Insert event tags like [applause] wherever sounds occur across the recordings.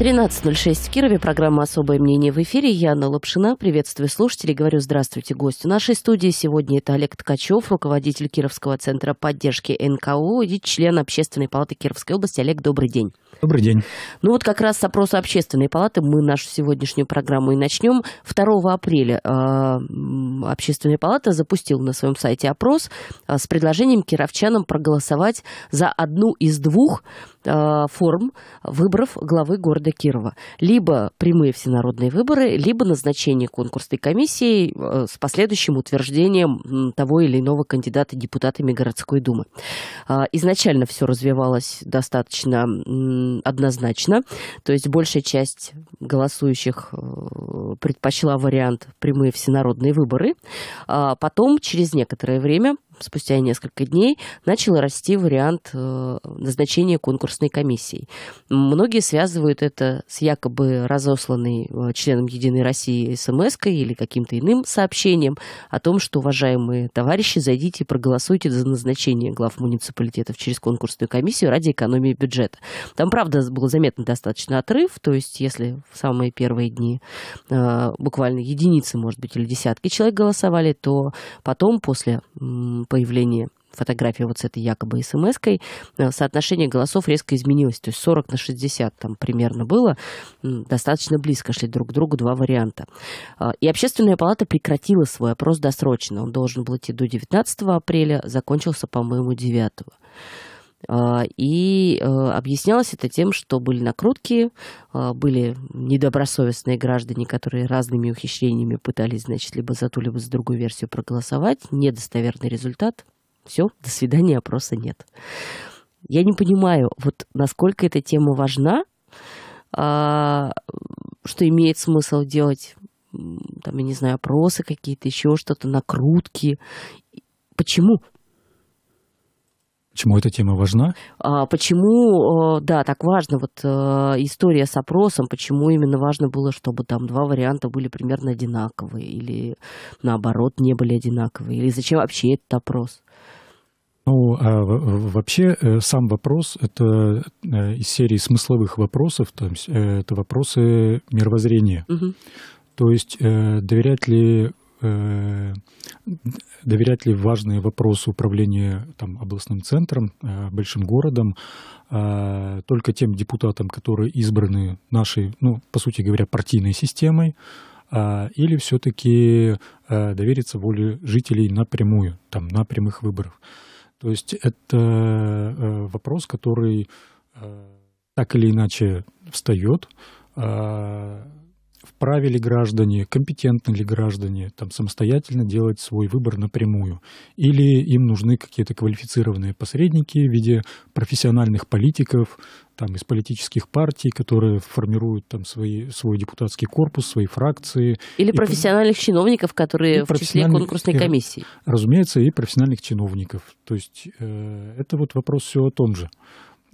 13.06 в Кирове, программа «Особое мнение» в эфире. Я Анна Лапшина, приветствую слушателей, говорю здравствуйте гостю нашей студии. Сегодня это Олег Ткачев, руководитель Кировского центра поддержки НКО и член Общественной палаты Кировской области. Олег, добрый день. Добрый день. Ну вот как раз с опроса Общественной палаты мы нашу сегодняшнюю программу и начнем. 2 апреля а, Общественная палата запустила на своем сайте опрос а, с предложением кировчанам проголосовать за одну из двух Э, форм выборов главы города Кирова. Либо прямые всенародные выборы, либо назначение конкурсной комиссии э, с последующим утверждением того или иного кандидата депутатами городской думы. Э, изначально все развивалось достаточно однозначно, то есть большая часть голосующих предпочла вариант прямые всенародные выборы. А потом, через некоторое время, спустя несколько дней начал расти вариант э, назначения конкурсной комиссии. Многие связывают это с якобы разосланной э, членом «Единой России» смс или каким-то иным сообщением о том, что, уважаемые товарищи, зайдите и проголосуйте за назначение глав муниципалитетов через конкурсную комиссию ради экономии бюджета. Там, правда, был заметно достаточно отрыв, то есть если в самые первые дни э, буквально единицы, может быть, или десятки человек голосовали, то потом, после появления фотографии вот с этой якобы смс-кой, э, соотношение голосов резко изменилось. То есть 40 на 60 там примерно было. Достаточно близко шли друг к другу два варианта. А, и общественная палата прекратила свой опрос досрочно. Он должен был идти до 19 апреля, закончился, по-моему, 9. А, и э, объяснялось это тем, что были накрутки, а, были недобросовестные граждане, которые разными ухищрениями пытались, значит, либо за ту, либо за другую версию проголосовать. Недостоверный результат. Все, до свидания, опроса нет. Я не понимаю, вот насколько эта тема важна, а, что имеет смысл делать, там, я не знаю, опросы какие-то, еще что-то, накрутки. Почему? Почему эта тема важна? А, почему, э, да, так важно вот э, история с опросом, почему именно важно было, чтобы там два варианта были примерно одинаковые или наоборот не были одинаковые, или зачем вообще этот опрос? Ну, а вообще э, сам вопрос — это из серии смысловых вопросов, то есть это вопросы мировоззрения. Угу. То есть доверять ли Э, доверять ли важные вопросы управления там, областным центром, э, большим городом, э, только тем депутатам, которые избраны нашей, ну, по сути говоря, партийной системой, или все-таки довериться воле жителей напрямую, там, на прямых выборах. То есть это вопрос, который так или иначе встает, вправе ли граждане, компетентны ли граждане там, самостоятельно делать свой выбор напрямую, или им нужны какие-то квалифицированные посредники в виде профессиональных политиков там, из политических партий, которые формируют там, свои, свой депутатский корпус, свои фракции. Или и, профессиональных и, чиновников, которые в числе конкурсной э, комиссии. Разумеется, и профессиональных чиновников. То есть э, это вот вопрос все о том же.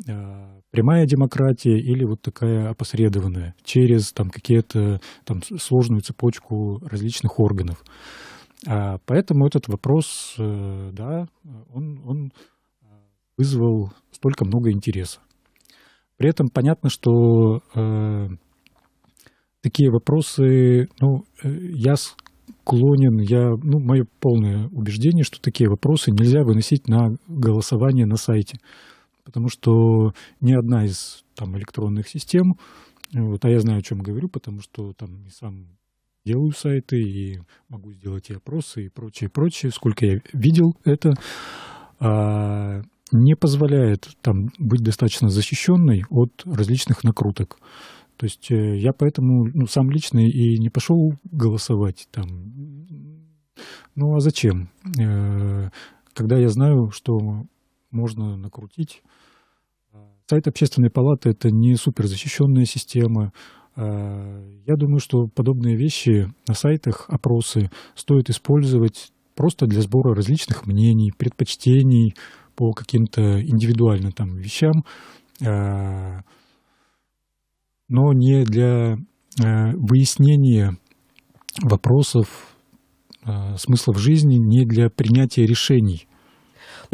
Э, прямая демократия или вот такая опосредованная через там какие-то там сложную цепочку различных органов. А, поэтому этот вопрос, э, да, он, он э, вызвал столько много интереса. При этом понятно, что э, такие вопросы, ну, я склонен, я, ну, мое полное убеждение, что такие вопросы нельзя выносить на голосование на сайте потому что ни одна из там, электронных систем, вот, а я знаю, о чем говорю, потому что там и сам делаю сайты, и могу сделать и опросы, и прочее, прочее, сколько я видел это, а, не позволяет там быть достаточно защищенной от различных накруток. То есть э, я поэтому ну, сам лично и не пошел голосовать там. Ну а зачем? Э, когда я знаю, что можно накрутить. Сайт общественной палаты – это не суперзащищенная система. Э, я думаю, что подобные вещи на сайтах, опросы стоит использовать просто для сбора различных мнений, предпочтений по каким-то индивидуально там вещам, э, но не для э, выяснения вопросов, смысла в жизни, не для принятия решений.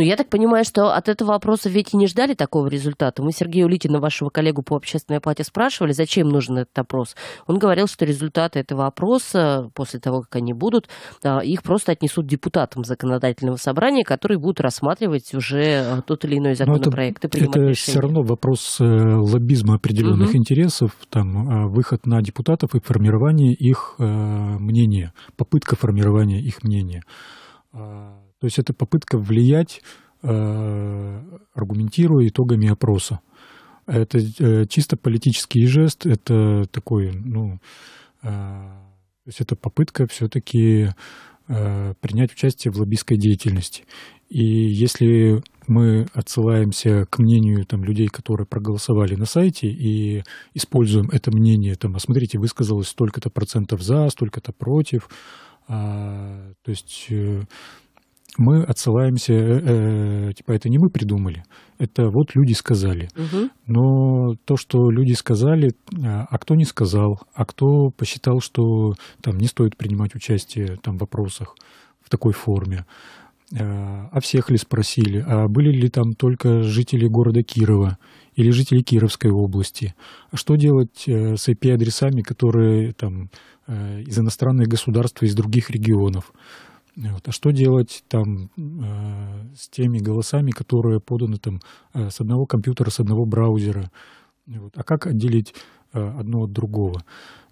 Но ну, я так понимаю, что от этого вопроса ведь и не ждали такого результата. Мы Сергея Улитина, вашего коллегу по общественной оплате, спрашивали, зачем нужен этот опрос. Он говорил, что результаты этого опроса, после того, как они будут, а, их просто отнесут депутатам законодательного собрания, которые будут рассматривать уже а, тот или иной ну, законопроект это, и принимать это все равно вопрос э, лоббизма определенных угу. интересов, там, а, выход на депутатов и формирование их э, мнения, попытка формирования их мнения. То есть это попытка влиять, э, аргументируя итогами опроса. Это э, чисто политический жест, это такой, ну, э, то есть это попытка все-таки принять участие в лоббистской деятельности. И если мы отсылаемся к мнению там, людей, которые проголосовали на сайте, и используем это мнение, там, а смотрите, высказалось столько-то процентов за, столько-то против, а, то есть мы отсылаемся, э, э, типа, это не мы придумали, это вот люди сказали. Угу. Но то, что люди сказали, а, а кто не сказал, а кто посчитал, что там не стоит принимать участие там, в вопросах в такой форме, а, а всех ли спросили, а были ли там только жители города Кирова или жители Кировской области, а что делать э, с IP-адресами, которые там э, из иностранных государств, из других регионов, вот. А что делать там э, с теми голосами, которые поданы там э, с одного компьютера, с одного браузера? Вот. А как отделить э, одно от другого?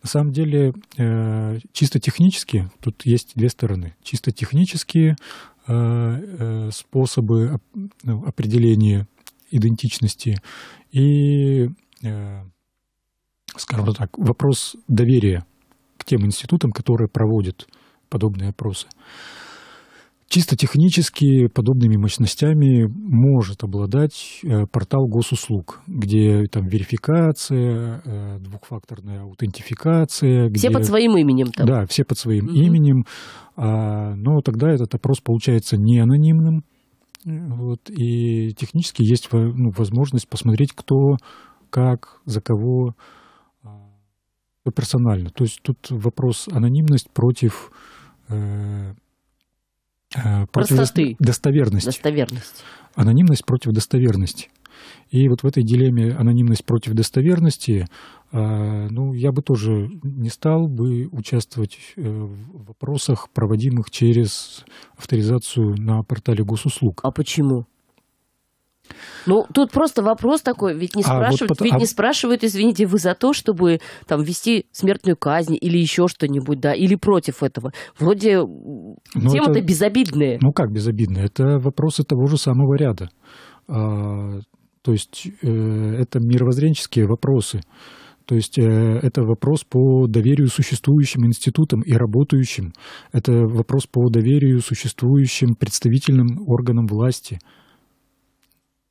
На самом деле, э, чисто технически, тут есть две стороны. Чисто технические э, э, способы оп ну, определения идентичности и, э, скажем так, вопрос доверия к тем институтам, которые проводят э, подобные опросы. Чисто технически подобными мощностями может обладать э, портал госуслуг, где там верификация, э, двухфакторная аутентификация. Все где... под своим именем. Там. Да, все под своим mm-hmm. именем. А, но тогда этот опрос получается не анонимным. Э, вот, и технически есть ну, возможность посмотреть, кто, как, за кого а, персонально. То есть тут вопрос анонимность против Э, э, против Простоты. достоверности. Достоверность. Анонимность против достоверности. И вот в этой дилемме анонимность против достоверности, э, ну, я бы тоже не стал бы участвовать в вопросах, проводимых через авторизацию на портале госуслуг. А почему? Ну, тут просто вопрос такой, ведь не а спрашивают, вот, ведь а... не спрашивают, извините, вы за то, чтобы там вести смертную казнь или еще что-нибудь, да, или против этого. Вроде ну, тема-то это... безобидная. Ну как безобидная? Это вопросы того же самого ряда. А, то есть э, это мировоззренческие вопросы. То есть э, это вопрос по доверию существующим институтам и работающим. Это вопрос по доверию существующим представительным органам власти.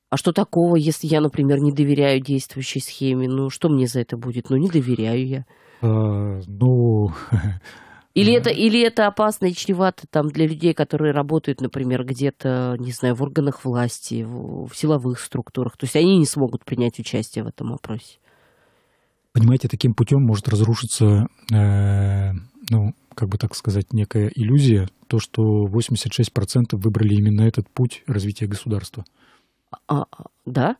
А что такого, если я, например, не доверяю действующей схеме? Ну, что мне за это будет? Ну, не доверяю я. А, ну... [laughs] Или э, это, или это опасно и чревато там, для людей, которые работают, например, где-то, не знаю, в органах власти, в, в силовых структурах. То есть они не смогут принять участие в этом опросе. Понимаете, таким путем может разрушиться, э, ну, как бы так сказать, некая иллюзия, то, что 86% выбрали именно этот путь развития государства. А, да?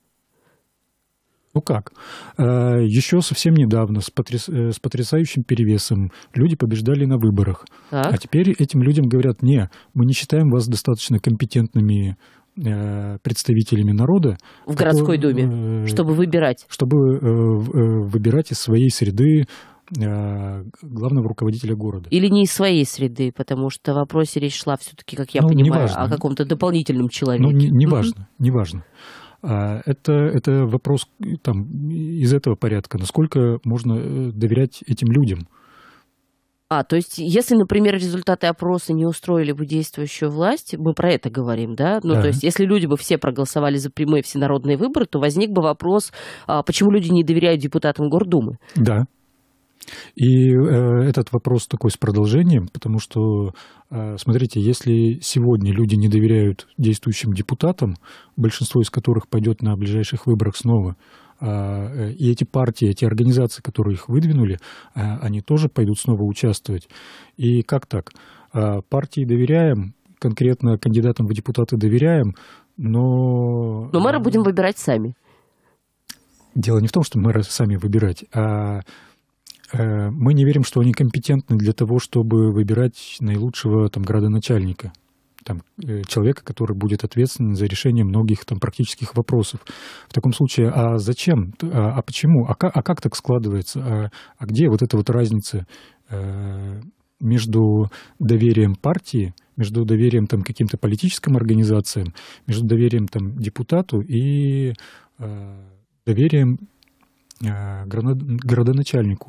Ну как? Э, Еще совсем недавно с, потряс... Э, с потрясающим перевесом люди побеждали на выборах. Так. А теперь этим людям говорят, не, мы не считаем вас достаточно компетентными э, представителями народа. В городской который, думе, чтобы выбирать. Чтобы выбирать из своей среды Э, главного руководителя города. Или не из своей среды, потому что в вопросе речь шла все-таки, как я ну, понимаю, неважно. о каком-то дополнительном человеке. Ну, неважно, не неважно. А, это, это вопрос там, из этого порядка, насколько можно э, доверять этим людям. А, то есть, если, например, результаты опроса не устроили бы действующую власть, мы про это говорим, да? Ну, да. то есть, если люди бы все проголосовали за прямые всенародные выборы, то возник бы вопрос, а, почему люди не доверяют депутатам Гордумы? Да. И э, этот вопрос такой с продолжением, потому что, э, смотрите, если сегодня люди не доверяют действующим депутатам, большинство из которых пойдет на ближайших выборах снова, а, э, и эти партии, эти организации, которые их выдвинули, э, они тоже пойдут снова участвовать. И как так? Э, партии доверяем, конкретно кандидатам в депутаты доверяем, но... Но мэра э, будем выбирать сами. Дело не в том, что мэра сами выбирать, а Э, мы не верим, что они компетентны для того, чтобы выбирать наилучшего там, градоначальника, там, э, человека, который будет ответственен за решение многих там, практических вопросов. В таком случае, а зачем? А, а почему? А как, а как так складывается? А, а где вот эта вот разница э, между доверием партии, между доверием там, каким-то политическим организациям, между доверием там, депутату и доверием Э, городоначальнику.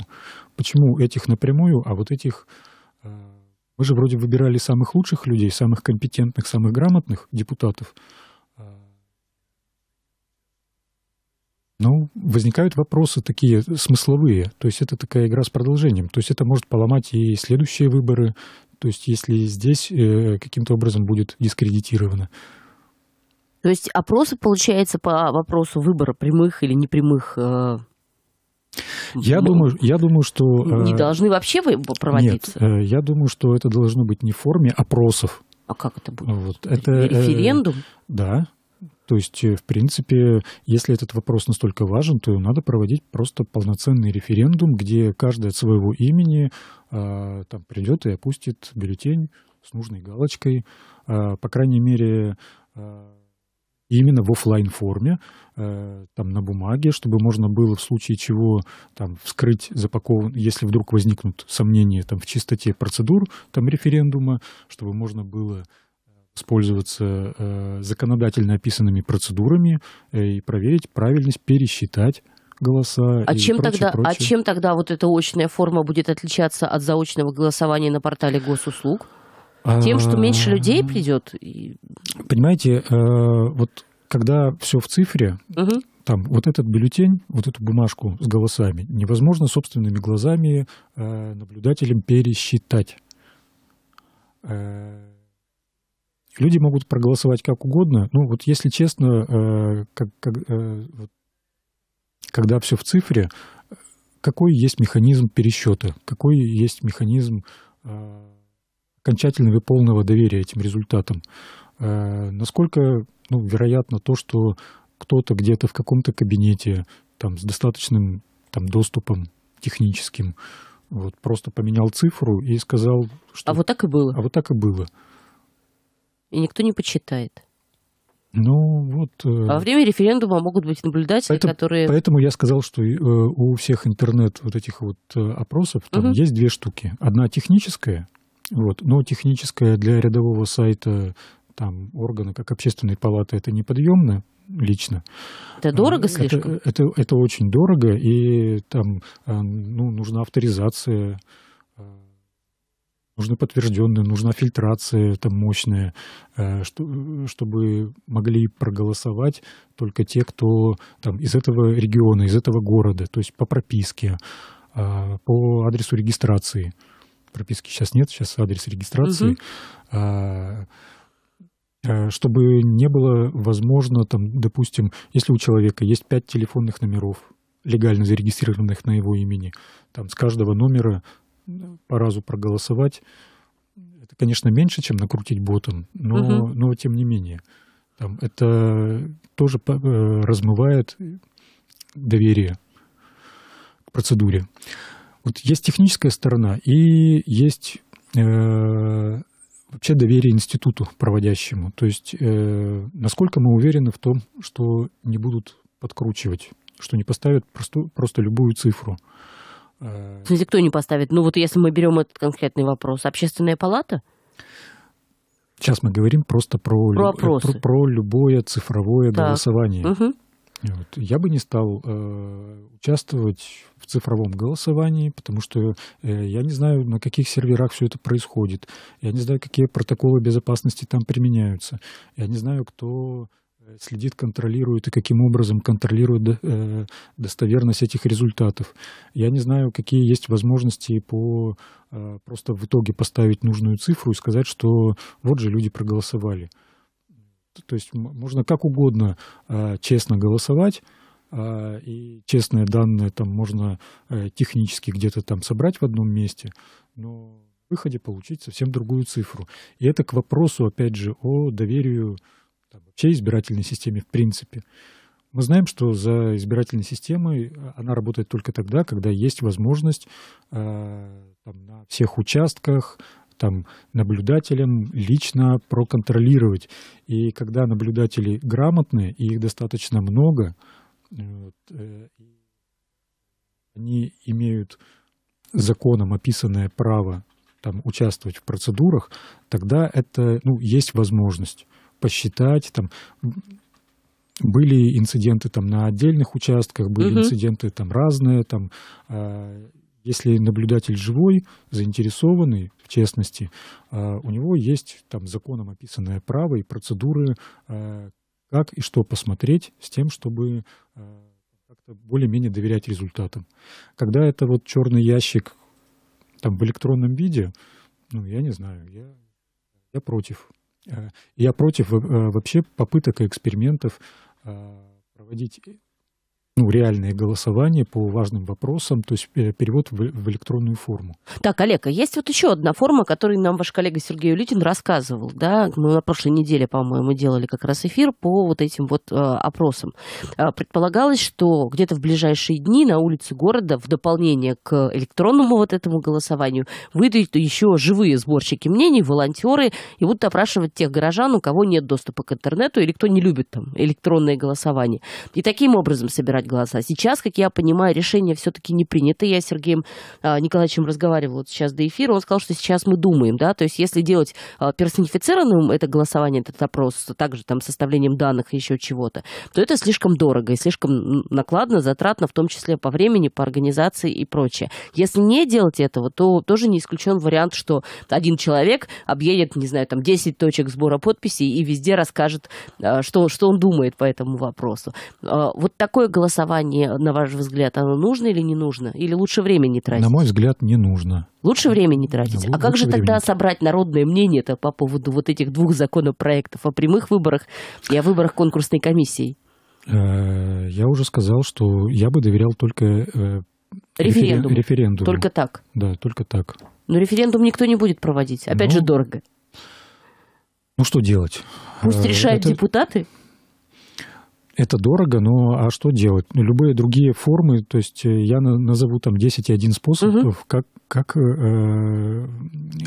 Почему этих напрямую, а вот этих... Э, мы же вроде выбирали самых лучших людей, самых компетентных, самых грамотных депутатов. Э. Ну, возникают вопросы такие смысловые. То есть это такая игра с продолжением. То есть это может поломать и следующие выборы. То есть если здесь каким-то образом будет дискредитировано. То есть опросы, получается, по вопросу выбора прямых или непрямых я, ну, думаю, я думаю, что... Не э, должны вообще проводиться? Нет, э, я думаю, что это должно быть не в форме опросов. А как это будет? Вот, это, э, Референдум? Да. То есть, в принципе, если этот вопрос настолько важен, то надо проводить просто полноценный референдум, где каждый от своего имени э, там, придет и опустит бюллетень с нужной галочкой. Э, по крайней мере... Э, именно в офлайн форме, э, там на бумаге, чтобы можно было в случае чего там вскрыть запакован, если вдруг возникнут сомнения там в чистоте процедур там референдума, чтобы можно было э, воспользоваться э, законодательно описанными процедурами э, и проверить правильность, пересчитать голоса. А и чем прочее, тогда, а прочее. а чем тогда вот эта очная форма будет отличаться от заочного голосования на портале госуслуг? тем, что э, меньше людей придет. Понимаете, э, вот когда все в цифре, там вот этот бюллетень, вот эту бумажку с голосами, невозможно собственными глазами э, наблюдателям пересчитать. Люди могут проголосовать как угодно. Ну, вот если честно, как, как, когда все в цифре, какой есть механизм пересчета, какой есть механизм окончательного и полного доверия этим результатам. Э, насколько ну, вероятно то, что кто-то где-то в каком-то кабинете там, с достаточным там, доступом техническим вот, просто поменял цифру и сказал, что... А вот так и было. А вот так и было. И никто не почитает. Ну, вот... Э, а во время референдума могут быть наблюдатели, поэтому, которые... Поэтому я сказал, что э, у всех интернет вот этих вот опросов, там угу. есть две штуки. Одна техническая, вот. Но техническое для рядового сайта там, органа, как общественной палаты, это неподъемно лично. Это дорого а, это, слишком? Это, это, это очень дорого, и там а, ну, нужна авторизация, а, нужны подтвержденные, нужна фильтрация там мощная, что, чтобы могли проголосовать только те, кто там из этого региона, из этого города, то есть по прописке, по адресу регистрации прописки сейчас нет, сейчас адрес регистрации. Угу. чтобы не было возможно, там, допустим, если у человека есть пять телефонных номеров, легально зарегистрированных на его имени, там с каждого номера по разу проголосовать, это, конечно, меньше, чем накрутить ботом, но, угу. но тем не менее. Там, это тоже э, размывает доверие к процедуре. Вот есть техническая сторона и есть э, вообще доверие институту проводящему. То есть э, насколько мы уверены в том, что не будут подкручивать, что не поставят просто, просто любую цифру. Если э, кто не поставит? Ну вот если мы берем этот конкретный вопрос, общественная палата? Сейчас мы говорим просто про, про, лю... Э, про, про любое цифровое так. голосование. Угу. Вот. Я бы не стал э, участвовать в цифровом голосовании, потому что э, я не знаю, на каких серверах все это происходит. Я не знаю, какие протоколы безопасности там применяются. Я не знаю, кто э, следит, контролирует и каким образом контролирует э, достоверность этих результатов. Я не знаю, какие есть возможности по э, просто в итоге поставить нужную цифру и сказать, что вот же люди проголосовали. Э, то есть можно как угодно э, честно голосовать, э, и честные данные там можно э, технически где-то там собрать в одном месте, но в выходе получить совсем другую цифру. И это к вопросу, опять же, о доверии вообще избирательной системе в принципе. Мы знаем, что за избирательной системой она работает только тогда, когда есть возможность там, на всех участках там, наблюдателям лично проконтролировать. И когда наблюдатели грамотные, и их достаточно много, э, вот, э, они имеют законом описанное право там, участвовать в процедурах, тогда это ну, есть возможность посчитать. Там, были инциденты там, на отдельных участках, были угу. инциденты там, разные, там, а, если наблюдатель живой, заинтересованный, в частности, а, у него есть там законом описанное право и процедуры, а, как и что посмотреть с тем, чтобы а, как-то более-менее доверять результатам. Когда это вот черный ящик там в электронном виде, ну, я не знаю, я, я против. Я против э, вообще попыток и экспериментов проводить ну, реальное голосование по важным вопросам, то есть э, перевод в, электронную форму. Так, Олег, а есть вот еще одна форма, о которой нам ваш коллега Сергей Улитин рассказывал, да, мы на прошлой неделе, по-моему, делали как раз эфир по вот этим вот э, опросам. А, предполагалось, что где-то в ближайшие дни на улице города в дополнение к электронному вот этому голосованию выйдут еще живые сборщики мнений, волонтеры, и будут опрашивать тех горожан, у кого нет доступа к интернету или кто не любит там электронное голосование. И таким образом собирать глаза. Сейчас, как я понимаю, решение все-таки не принято. Я с Сергеем э, Николаевичем разговаривал вот сейчас до эфира. Он сказал, что сейчас мы думаем, да, то есть если делать э, персонифицированным это голосование, этот опрос, также там составлением данных и еще чего-то, то это слишком дорого и слишком накладно, затратно, в том числе по времени, по организации и прочее. Если не делать этого, то тоже не исключен вариант, что один человек объедет, не знаю, там 10 точек сбора подписей и везде расскажет, э, что, что он думает по этому вопросу. Э, вот такое голосование голосование, на ваш взгляд, оно нужно или не нужно? Или лучше время не тратить? На мой взгляд, не нужно. Лучше время не тратить. Ну, а как же тогда времени. собрать народное мнение-то по поводу вот этих двух законопроектов о прямых выборах и о выборах конкурсной комиссии? Э, я уже сказал, что я бы доверял только э, референдум. референдуму. Только так. Да, только так. Но референдум никто не будет проводить. Опять ну, же, дорого. Ну что делать? Пусть э, решают это... депутаты это дорого, но а что делать? Ну, любые другие формы, то есть э, я назову там 10 и 1 способ, угу. как, как, э, э,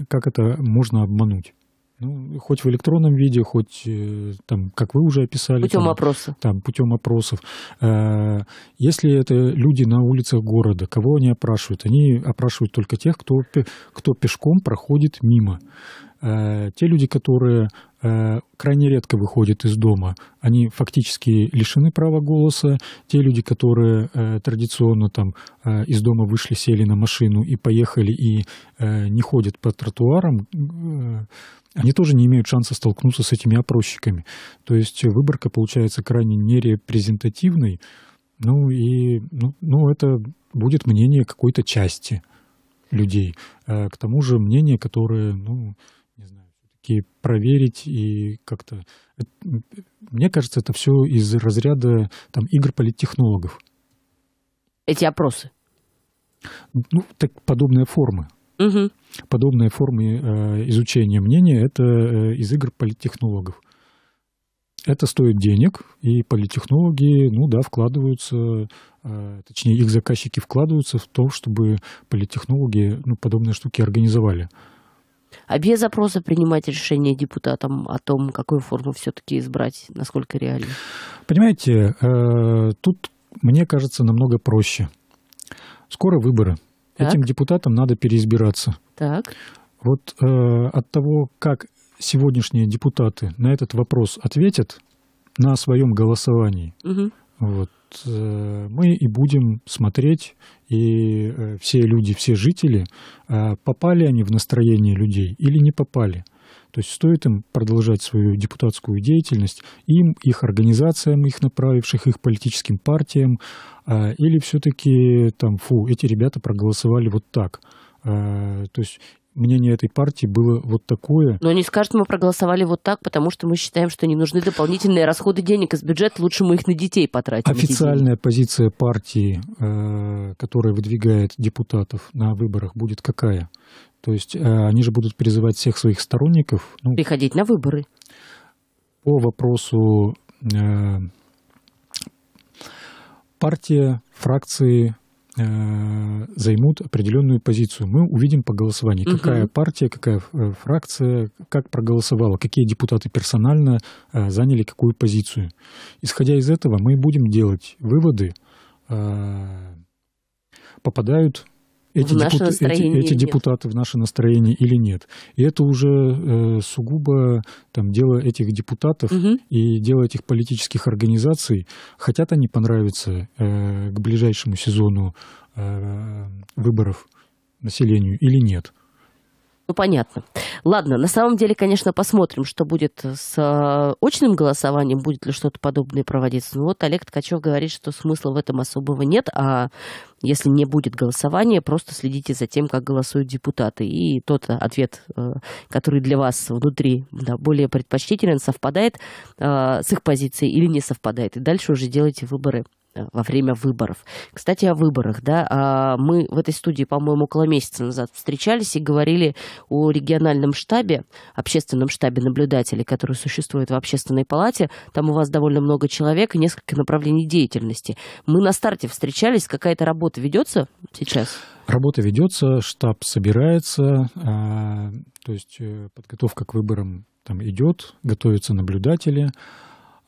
как это можно обмануть. Ну, хоть в электронном виде, хоть э, там, как вы уже описали. Путем опросов, Там, путем опросов. Если это люди на улицах города, кого они опрашивают? Они опрашивают только тех, кто, кто пешком проходит мимо. Э, те люди, которые э, крайне редко выходят из дома, они фактически лишены права голоса. Те люди, которые э, традиционно там из дома вышли, сели на машину и поехали и не ходят по тротуарам, они тоже не имеют шанса столкнуться с этими опросчиками. То есть выборка получается крайне нерепрезентативной. Ну и ну, ну это будет мнение какой-то части людей. К тому же мнение, которое ну, все-таки проверить и как-то... Мне кажется, это все из разряда там, игр политтехнологов. Эти опросы? Ну, так подобные формы. Угу. Подобные формы э, изучения мнения – это э, из игр политтехнологов. Это стоит денег, и политтехнологи, ну да, вкладываются, э, точнее, их заказчики вкладываются в то, чтобы политтехнологи ну, подобные штуки организовали. А без опроса принимать решение депутатам о том, какую форму все-таки избрать, насколько реально? Понимаете, э, тут, мне кажется, намного проще. Скоро выборы. Так. Этим депутатам надо переизбираться. Так. Вот э, от того, как сегодняшние депутаты на этот вопрос ответят на своем голосовании, угу. вот, Э, мы и будем смотреть, и э, все люди, все жители, э, попали они в настроение людей или не попали. То есть стоит им продолжать свою депутатскую деятельность, им, их организациям, их направивших, их политическим партиям, или все-таки там, фу, эти ребята проголосовали вот так. То есть мнение этой партии было вот такое. Но они скажут, мы проголосовали вот так, потому что мы считаем, что не нужны дополнительные расходы денег из бюджета, лучше мы их на детей потратим. Официальная позиция партии, э, которая выдвигает депутатов на выборах, будет какая? То есть э, они же будут призывать всех своих сторонников... Ну, Приходить на выборы. По вопросу э, партия, фракции, Э, займут определенную позицию. Мы увидим по голосованию, угу. какая партия, какая э, фракция, как проголосовала, какие депутаты персонально э, заняли какую позицию. Исходя из этого, мы будем делать выводы, попадают эти, в эти, эти депутаты в наше настроение или нет. И это уже э, сугубо там, дело этих депутатов угу. и дело этих политических организаций. Хотят они понравиться э, к ближайшему сезону э, выборов населению или нет. Ну, понятно. Ладно, на самом деле, конечно, посмотрим, что будет с э, очным голосованием, будет ли что-то подобное проводиться. Ну вот Олег Ткачев говорит, что смысла в этом особого нет, а если не будет голосования, просто следите за тем, как голосуют депутаты. И тот ответ, э, который для вас внутри да, более предпочтителен, совпадает э, с их позицией или не совпадает. И дальше уже делайте выборы Э, во время выборов. Кстати, о выборах. Да? А, мы в этой студии, по-моему, около месяца назад встречались и говорили о региональном штабе, общественном штабе наблюдателей, который существует в общественной палате. Там у вас довольно много человек и несколько направлений деятельности. Мы на старте встречались. Какая-то работа ведется сейчас? Работа ведется, штаб собирается, а, то есть э, подготовка к выборам там идет, готовятся наблюдатели.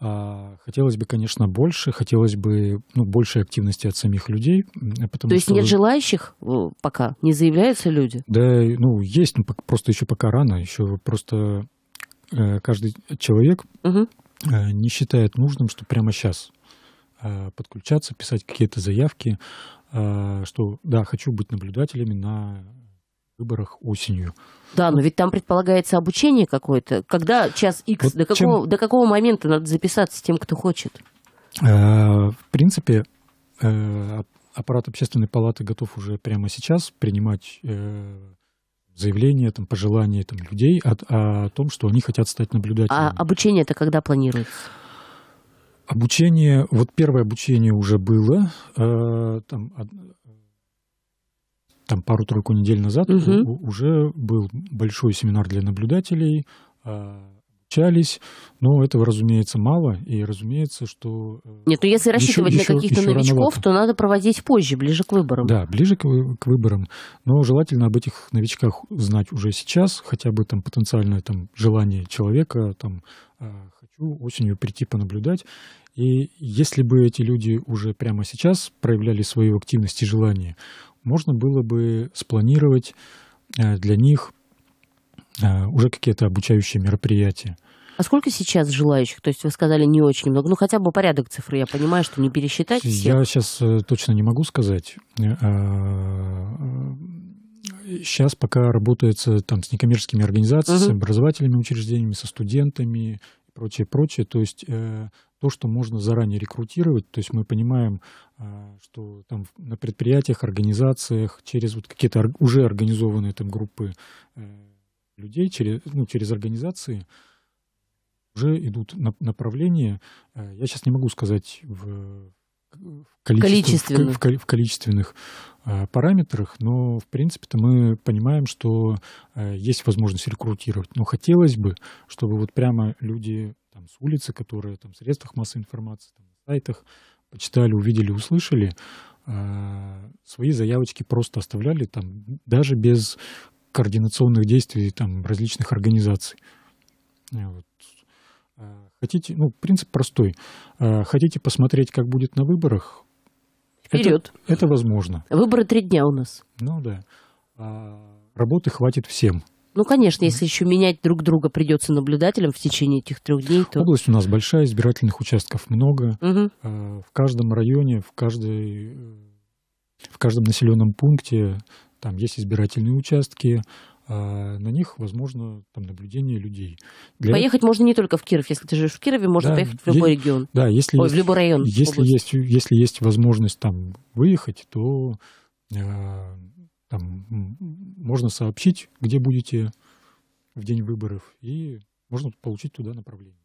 А, хотелось бы, конечно, больше, хотелось бы ну, большей активности от самих людей. Потому То есть что... нет желающих э, пока? Не заявляются люди? Да, ну, есть, но просто еще пока рано, еще просто э, каждый человек угу. не считает нужным, что прямо сейчас подключаться, писать какие-то заявки, что да, хочу быть наблюдателями на выборах осенью. Да, но ведь там предполагается обучение какое-то. Когда час X, вот до, какого, чем... до какого момента надо записаться тем, кто хочет? Э, в принципе, э, аппарат общественной палаты готов уже прямо сейчас принимать э, заявления, там, пожелания там, людей о, о том, что они хотят стать а наблюдателями. А обучение это когда планируется? Обучение, вот первое обучение уже было, там там пару-тройку недель назад угу. уже был большой семинар для наблюдателей а, общались, но этого, разумеется, мало, и, разумеется, что... Э, Нет, ну если рассчитывать еще, на каких-то новичков, рановато. то надо проводить позже, ближе к выборам. Да, ближе к, к выборам, но желательно об этих новичках знать уже сейчас, хотя бы там потенциальное там, желание человека, там, э, хочу осенью прийти понаблюдать, и если бы эти люди уже прямо сейчас проявляли свою активность и желание, можно было бы спланировать э, для них а, уже какие-то обучающие мероприятия. А сколько сейчас желающих? То есть вы сказали не очень много. Ну, хотя бы порядок цифры. Я понимаю, что не пересчитать всех. Я сейчас э, точно не могу сказать. Э, а, сейчас пока работается там с некоммерческими организациями, угу. с образовательными учреждениями, со студентами и прочее, прочее. То есть э, то, что можно заранее рекрутировать, то есть мы понимаем, что там на предприятиях, организациях, через вот какие-то уже организованные там группы людей, через, ну, через организации уже идут направления. Э, я сейчас не могу сказать в, в, количестве, в, в, в количественных э, параметрах, но в принципе-то мы понимаем, что э, есть возможность рекрутировать. Но хотелось бы, чтобы вот прямо люди там, с улицы, которые там, в средствах массовой информации, там, на сайтах почитали, увидели, услышали, свои заявочки просто оставляли там даже без координационных действий там, различных организаций. Э, вот. Э, хотите, ну, принцип простой. Э, хотите посмотреть, как будет на выборах? Вперед. Это, это возможно. Выборы три дня у нас. Ну да. А, работы хватит всем. Ну, конечно, если еще менять друг друга придется наблюдателям в течение этих трех дней, то... Область у нас большая, избирательных участков много. Угу. В каждом районе, в, каждой, в каждом населенном пункте там есть избирательные участки, а на них возможно там, наблюдение людей. Для поехать можно не только в Киров, если ты живешь в Кирове, можно да, поехать в любой е... регион. Да, если Ой, есть, в любой район. Если есть, если есть возможность там выехать, то э, там можно сообщить, где будете в день выборов, и можно получить туда направление.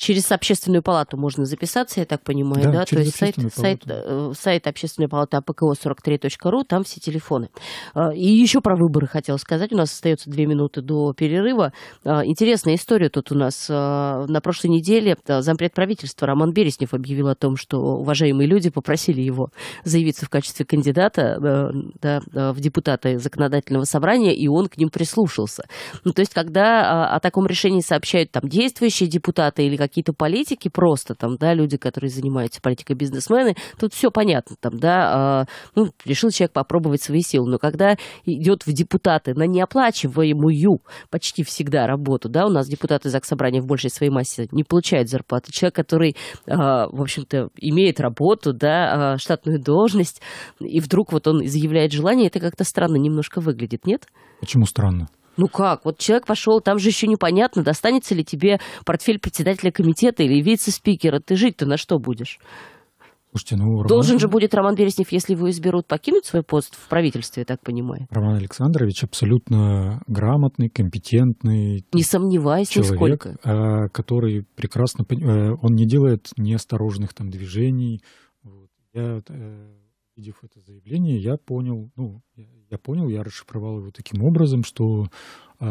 Через общественную палату можно записаться, я так понимаю, да? да? То есть сайт, палату. сайт, э, сайт общественной палаты apko43.ru, а там все телефоны. А, и еще про выборы хотела сказать. У нас остается две минуты до перерыва. А, интересная история тут у нас. На прошлой неделе зампред правительства Роман Береснев объявил о том, что уважаемые люди попросили его заявиться в качестве кандидата э, да, э, в депутаты законодательного собрания, и он к ним прислушался. Ну, то есть, когда о таком решении сообщают там действующие депутаты или как? какие-то политики просто, там, да, люди, которые занимаются политикой, бизнесмены, тут все понятно, там, да, э, ну, решил человек попробовать свои силы, но когда идет в депутаты на неоплачиваемую почти всегда работу, да, у нас депутаты ЗАГС собрания в большей своей массе не получают зарплаты, человек, который, э, в общем-то, имеет работу, да, э, штатную должность, и вдруг вот он заявляет желание, это как-то странно немножко выглядит, нет? Почему странно? Ну как? Вот человек пошел, там же еще непонятно, достанется ли тебе портфель председателя комитета или вице-спикера. Ты жить-то на что будешь? Слушайте, ну, Роман... Должен же будет Роман Береснев, если его изберут, покинуть свой пост в правительстве, я так понимаю. Роман Александрович абсолютно грамотный, компетентный. Не сомневаюсь человек, нисколько. А, который прекрасно... Э, он не делает неосторожных там движений. Я э, увидев это заявление, я понял, ну, я понял, я расшифровал его таким образом, что э,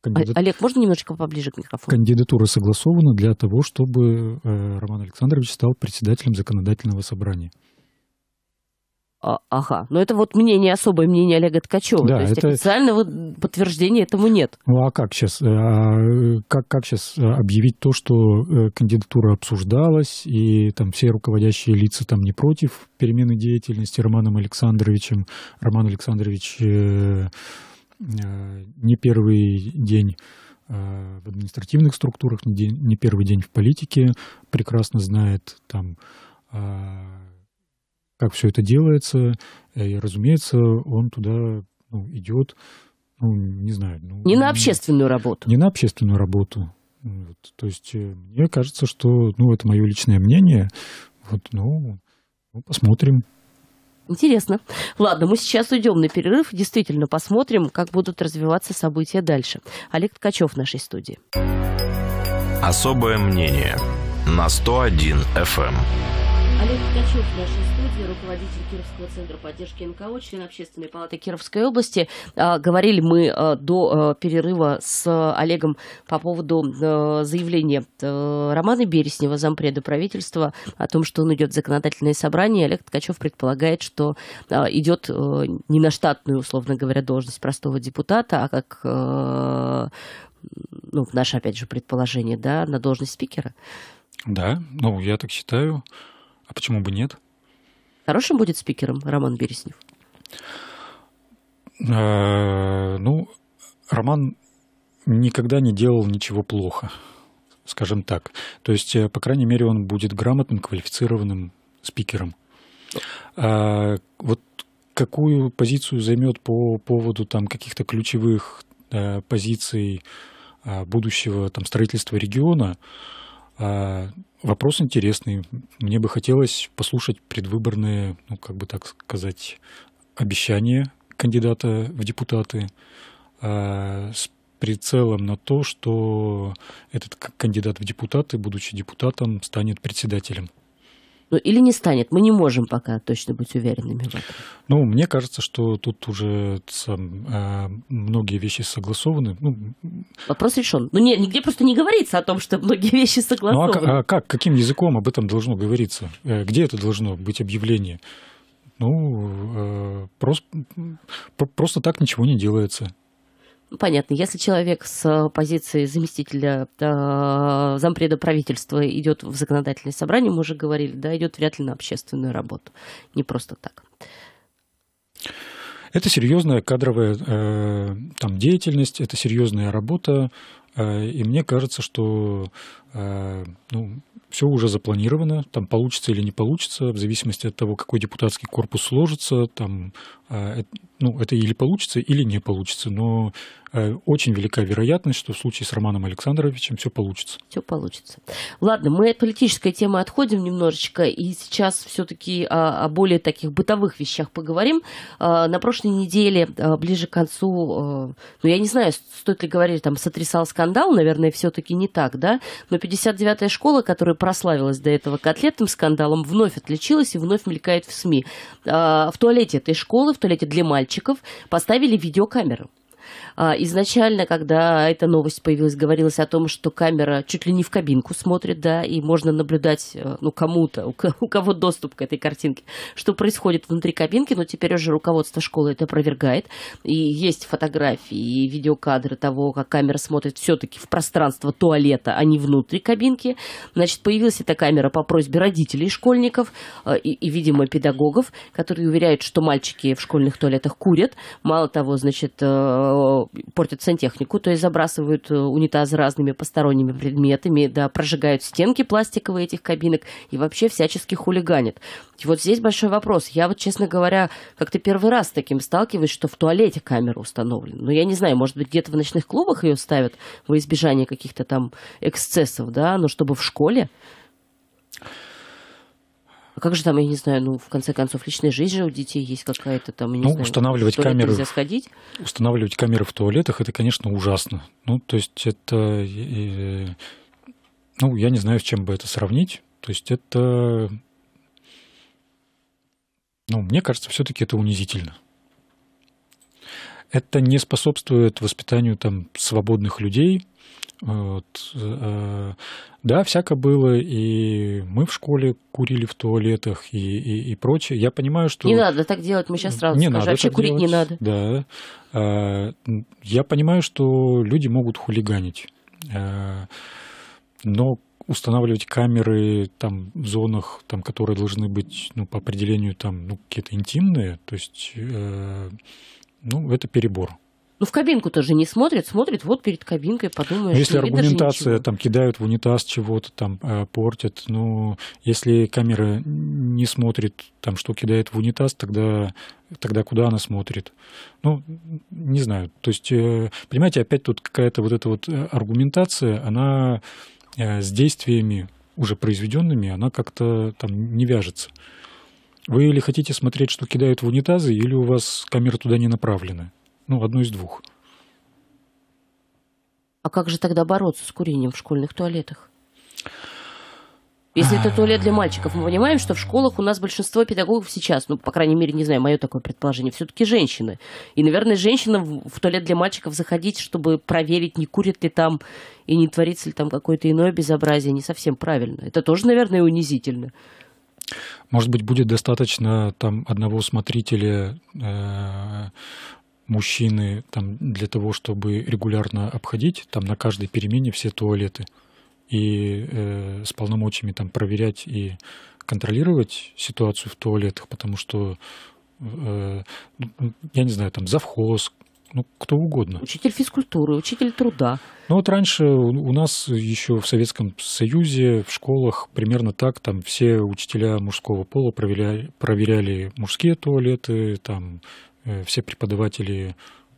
кандидат... Олег, можно немножечко поближе к микрофону? Кандидатура согласована для того, чтобы э, Роман Александрович стал председателем законодательного собрания. А, ага, но это вот мнение, особое мнение Олега Ткачева. Да, То есть это... официального подтверждения этому нет. Ну а как сейчас? Э, а как, как сейчас э, объявить то, что э, кандидатура обсуждалась, и там все руководящие лица там не против перемены деятельности Романом Александровичем? Роман Александрович не первый день в административных структурах, не первый день в политике, прекрасно знает там как все это делается. Э, и, разумеется, он туда ну, идет, ну, не знаю. Ну, не на общественную работу. Не на общественную работу. Вот. То есть э, мне кажется, что, ну, это мое личное мнение. Вот, ну, ну посмотрим. Интересно. Ладно, мы сейчас уйдем на перерыв. Действительно, посмотрим, как будут развиваться события дальше. Олег Ткачев в нашей студии. Особое мнение на 101 FM. Олег Ткачев в нашей студии, руководитель Кировского центра поддержки НКО, член Общественной палаты Кировской области. А, говорили мы а, до а, перерыва с Олегом по поводу заявления Романа Береснева, зампреда правительства, о том, что он идет в законодательное собрание. Олег Ткачев предполагает, что идет не на штатную, условно говоря, должность простого депутата, а как ну, наше, опять же, предположение, да, на должность спикера. Да, ну, я так считаю. А почему бы нет? Хорошим будет спикером Роман Береснев? Э, ну, Роман никогда не делал ничего плохо, скажем так. То есть, э, по крайней мере, он будет грамотным, квалифицированным спикером. А вот какую позицию займет по поводу там каких-то ключевых э, позиций э, будущего там строительства региона, э, Вопрос интересный. Мне бы хотелось послушать предвыборные, ну, как бы так сказать, обещания кандидата в депутаты э, с прицелом на то, что этот кандидат в депутаты, будучи депутатом, станет председателем ну, или не станет. Мы не можем пока точно быть уверенными в этом. Ну, мне кажется, что тут уже сам, э, многие вещи согласованы. Ну, Вопрос решен. Ну, не, нигде просто не говорится о том, что многие вещи согласованы. Ну, а, а как, каким языком об этом должно говориться? Э, где это должно быть объявление? Ну, э, просто, просто так ничего не делается. Понятно, если человек с э, позиции заместителя э, зампреда правительства идет в законодательное собрание, мы уже говорили, да, идет вряд ли на общественную работу, не просто так. Это серьезная кадровая э, там, деятельность, это серьезная работа, э, и мне кажется, что э, ну, все уже запланировано, там получится или не получится, в зависимости от того, какой депутатский корпус сложится, там, э, ну, это или получится, или не получится, но э, очень велика вероятность, что в случае с Романом Александровичем все получится. Все получится. Ладно, мы от политической темы отходим немножечко, и сейчас все-таки о, а, о более таких бытовых вещах поговорим. А, на прошлой неделе, а, ближе к концу, э, ну, я не знаю, стоит ли говорить, там, сотрясал скандал, наверное, все-таки не так, да, но 59-я школа, которая прославилась до этого котлетным скандалом, вновь отличилась и вновь мелькает в СМИ. А, в туалете этой школы, в туалете для мальчиков поставили видеокамеру. А, изначально, когда эта новость появилась, говорилось о том, что камера чуть ли не в кабинку смотрит, да, и можно наблюдать, э, ну, кому-то, [laughs] у кого доступ к этой картинке, что происходит внутри кабинки, но теперь уже руководство школы это опровергает. И есть фотографии и видеокадры того, как камера смотрит все-таки в пространство туалета, а не внутри кабинки. Значит, появилась эта камера по просьбе родителей школьников э, и, и видимо, педагогов, которые уверяют, что мальчики в школьных туалетах курят. Мало того, значит, э, Э, портят сантехнику, то есть забрасывают э, унитазы разными посторонними предметами, да, прожигают стенки пластиковые этих кабинок и вообще всячески хулиганят. И вот здесь большой вопрос. Я вот, честно говоря, как-то первый раз с таким сталкиваюсь, что в туалете камера установлена. Ну, я не знаю, может быть, где-то в ночных клубах ее ставят во избежание каких-то там эксцессов, да, но чтобы в школе а как же там, я не знаю, ну, в конце концов, личная жизнь же у детей есть какая-то там, не ну, знаю, устанавливать камеры, нельзя сходить. Устанавливать камеры в туалетах, это, конечно, ужасно. Ну, то есть это, ну, я не знаю, с чем бы это сравнить. То есть это, ну, мне кажется, все-таки это унизительно. Это не способствует воспитанию там свободных людей, вот. Э, да, всяко было, и мы в школе курили в туалетах и, и, и прочее. Я понимаю, что... Не надо так делать, мы сейчас сразу не скажем. Надо Вообще курить делать. не надо. Да. А, я понимаю, что люди могут хулиганить, а, но устанавливать камеры там в зонах, там, которые должны быть ну, по определению там ну, какие-то интимные, то есть э, ну, это перебор. Ну, в кабинку тоже не смотрят, смотрят вот перед кабинкой, подумаешь. Но ну, если ну, аргументация, там, кидают в унитаз чего-то, там, э, портят, ну, если камера не смотрит, там, что кидает в унитаз, тогда, тогда куда она смотрит? Ну, не знаю. То есть, э, понимаете, опять тут какая-то вот эта вот э, аргументация, она с действиями уже произведенными, она как-то там не вяжется. Вы или хотите смотреть, что кидают в унитазы, или у вас камеры туда не направлены? ну, одну из двух. А как же тогда бороться с курением в школьных туалетах? Если это туалет для мальчиков, мы понимаем, что в школах у нас большинство педагогов сейчас, ну, по крайней мере, не знаю, мое такое предположение, все-таки женщины. И, наверное, женщинам в туалет для мальчиков заходить, чтобы проверить, не курят ли там и не творится ли там какое-то иное безобразие, не совсем правильно. Это тоже, наверное, унизительно. Может быть, будет достаточно там одного смотрителя э, мужчины там для того, чтобы регулярно обходить там на каждой перемене все туалеты и э, с полномочиями там проверять и контролировать ситуацию в туалетах, потому что э, ну, я не знаю там завхоз, ну, кто угодно. Учитель физкультуры, учитель труда. Ну, вот раньше у нас еще в Советском Союзе в школах примерно так, там все учителя мужского пола проверяли, проверяли мужские туалеты, там Э, все преподаватели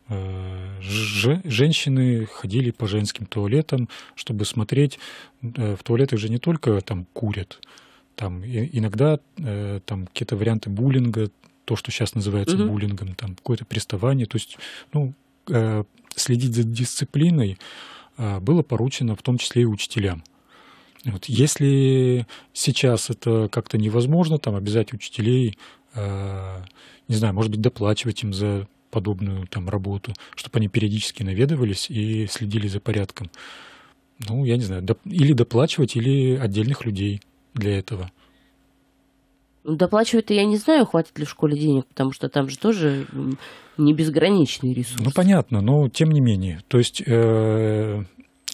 э, женщины ходили по женским туалетам, чтобы смотреть. Э, в туалетах же не только там курят, там иногда там какие-то варианты буллинга, то, что сейчас называется угу. буллингом, там какое-то приставание. То есть, ну, следить за дисциплиной было поручено в том числе и учителям. Вот если сейчас это как-то невозможно, там обязать учителей, э, не знаю, может быть, доплачивать им за подобную там работу, чтобы они периодически наведывались и следили за порядком. Ну, я не знаю, доп- или доплачивать, или отдельных людей для этого. Ну, доплачивать-то я не знаю, хватит ли в школе денег, потому что там же тоже не безграничный ресурс. Ну, понятно, но тем не менее. То есть э,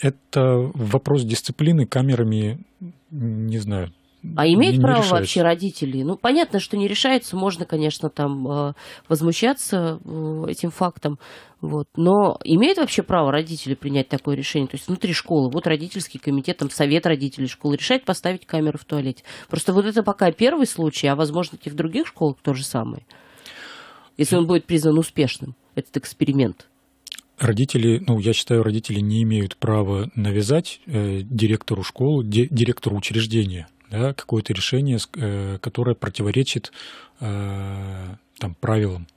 это вопрос дисциплины камерами, не знаю. А имеют не, не право решается. вообще родители? Ну, понятно, что не решается, можно, конечно, там э, возмущаться э, этим фактом, вот. Но имеют вообще право родители принять такое решение? То есть внутри школы, вот родительский комитет, там совет родителей школы решает поставить камеру в туалете. Просто вот это пока первый случай, а возможно и в других школах то же самое. Если он будет признан успешным, этот эксперимент родители, ну, я считаю, родители не имеют права навязать э, директору школы, де, директору учреждения да, какое-то решение, э, которое противоречит э, там, правилам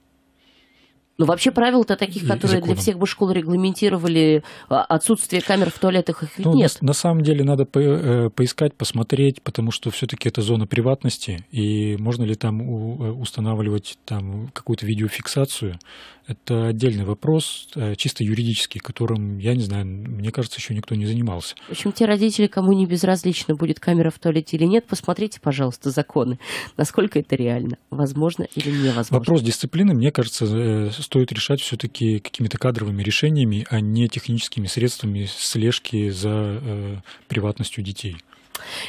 ну вообще правил-то таких, которые законом. для всех бы школ регламентировали а, отсутствие камер в туалетах, их ну, нет. На, на самом деле надо по, э, поискать, посмотреть, потому что все-таки это зона приватности, и можно ли там у, э, устанавливать там какую-то видеофиксацию, это отдельный вопрос, э, чисто юридический, которым, я не знаю, мне кажется, еще никто не занимался. В общем, те родители, кому не безразлично, будет камера в туалете или нет, посмотрите, пожалуйста, законы, насколько это реально, возможно или невозможно. Вопрос дисциплины, мне кажется, стоит решать все-таки какими-то кадровыми решениями, а не техническими средствами слежки за э, приватностью детей.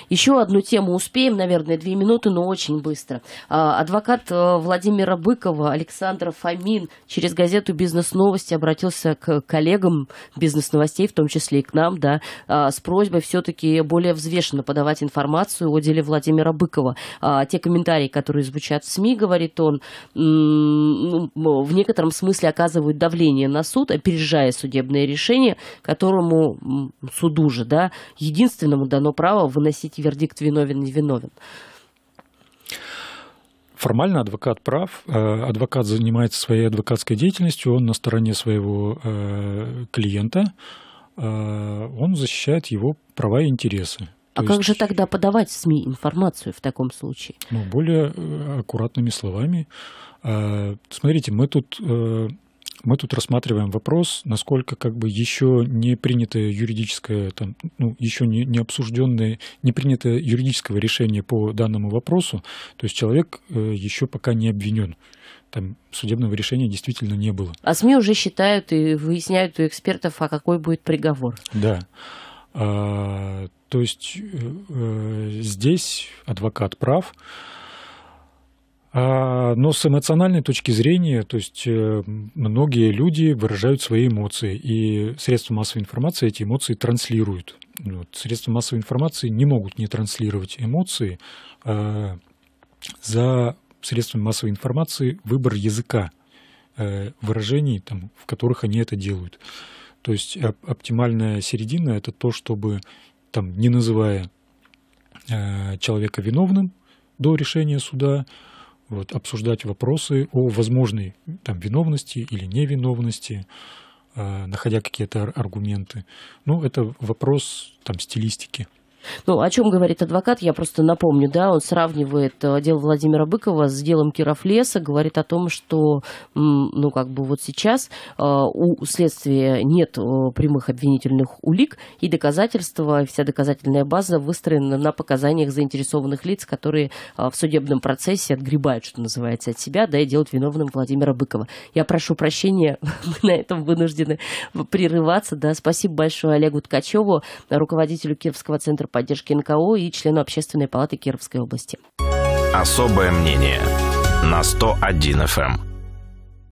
Еще одну тему успеем, наверное, две минуты, но очень быстро. А, адвокат э, Владимира Быкова Александр Фомин через газету «Бизнес-новости» обратился к коллегам бизнес-новостей, в том числе и к нам, да, а, с просьбой все-таки более взвешенно подавать информацию о деле Владимира Быкова. А, те комментарии, которые звучат в СМИ, говорит он, ну, в некотором смысле оказывают давление на суд, опережая судебное решение, которому суду же, да, единственному дано право в выносить вердикт виновен-невиновен. Формально адвокат прав, э, адвокат занимается своей адвокатской деятельностью, он на стороне своего э, клиента, э, он защищает его права и интересы. А То а есть... как же тогда подавать в СМИ информацию в таком случае? Ну, более аккуратными словами. Смотрите, мы тут мы тут рассматриваем вопрос, насколько как бы еще не принятое юридическое, там, ну, еще не, не обсужденное, не принятое юридического решения по данному вопросу, то есть человек э, еще пока не обвинен. Там судебного решения действительно не было. А СМИ уже считают и выясняют у экспертов, а какой будет приговор. Да. А, то есть э, э, здесь адвокат прав. А, но с эмоциональной точки зрения, то есть э, многие люди выражают свои эмоции, и средства массовой информации эти эмоции транслируют. Вот, средства массовой информации не могут не транслировать эмоции. А за средствами массовой информации выбор языка э, выражений, там, в которых они это делают. То есть оптимальная середина – это то, чтобы, там, не называя э, человека виновным до решения суда, вот, обсуждать вопросы о возможной там, виновности или невиновности, э, находя какие-то аргументы. Ну, это вопрос там, стилистики. Ну, о чем говорит адвокат, я просто напомню, да, он сравнивает э, дело Владимира Быкова с делом Кировлеса, говорит о том, что, ну, как бы вот сейчас э, у следствия нет э, прямых обвинительных улик и доказательства, вся доказательная база выстроена на показаниях заинтересованных лиц, которые в судебном процессе отгребают, что называется, от себя, да, и делают виновным Владимира Быкова. Я прошу прощения, [laughs] мы на этом вынуждены прерываться, да, спасибо большое Олегу Ткачеву, руководителю Кировского центра поддержки НКО и члену Общественной палаты Кировской области. Особое мнение на 101 FM.